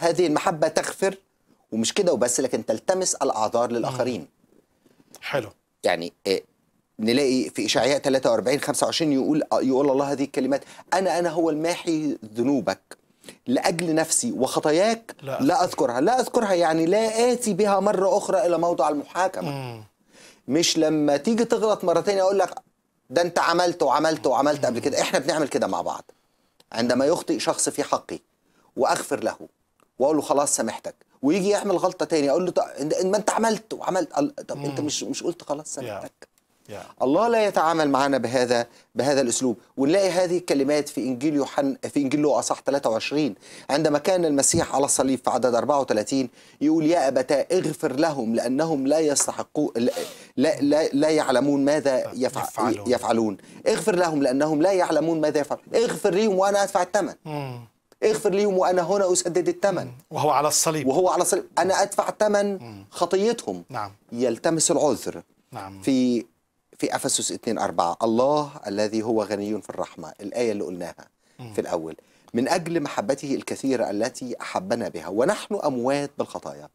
هذه المحبة تغفر ومش كده وبس لكن تلتمس الأعذار للآخرين حلو يعني آه، نلاقي في إشعياء 43 25 يقول آه، يقول الله هذه الكلمات أنا أنا هو الماحي ذنوبك لأجل نفسي وخطاياك لا, لا أذكرها لا أذكرها يعني لا آتي بها مرة أخرى إلى موضع المحاكمة مم. مش لما تيجي تغلط مرة تانية أقول لك ده أنت عملت وعملت وعملت قبل كده إحنا بنعمل كده مع بعض عندما يخطئ شخص في حقي وأغفر له واقول له خلاص سامحتك ويجي يعمل غلطه تاني اقول له طب ما انت عملت وعملت طب انت مش مش قلت خلاص سامحتك الله لا يتعامل معنا بهذا بهذا الاسلوب ونلاقي هذه الكلمات في انجيل يوحنا في انجيل لوقا اصح 23 عندما كان المسيح على الصليب في عدد 34 يقول يا ابتاه اغفر لهم لانهم لا يستحقون لا لا, لا, لا يعلمون ماذا يفع يفعلون. يفعلون اغفر لهم لانهم لا يعلمون ماذا يفعلون اغفر لهم وانا ادفع الثمن اغفر ليهم وأنا هنا أسدد الثمن وهو على الصليب وهو على الصليب أنا أدفع ثمن خطيتهم نعم يلتمس العذر نعم في في أفسس 2 4 الله الذي هو غني في الرحمة الآية اللي قلناها مم. في الأول من أجل محبته الكثيرة التي أحبنا بها ونحن أموات بالخطايا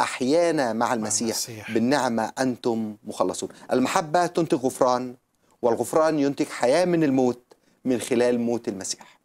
أحيانا مع المسيح, المسيح بالنعمة أنتم مخلصون المحبة تنتج غفران والغفران ينتج حياة من الموت من خلال موت المسيح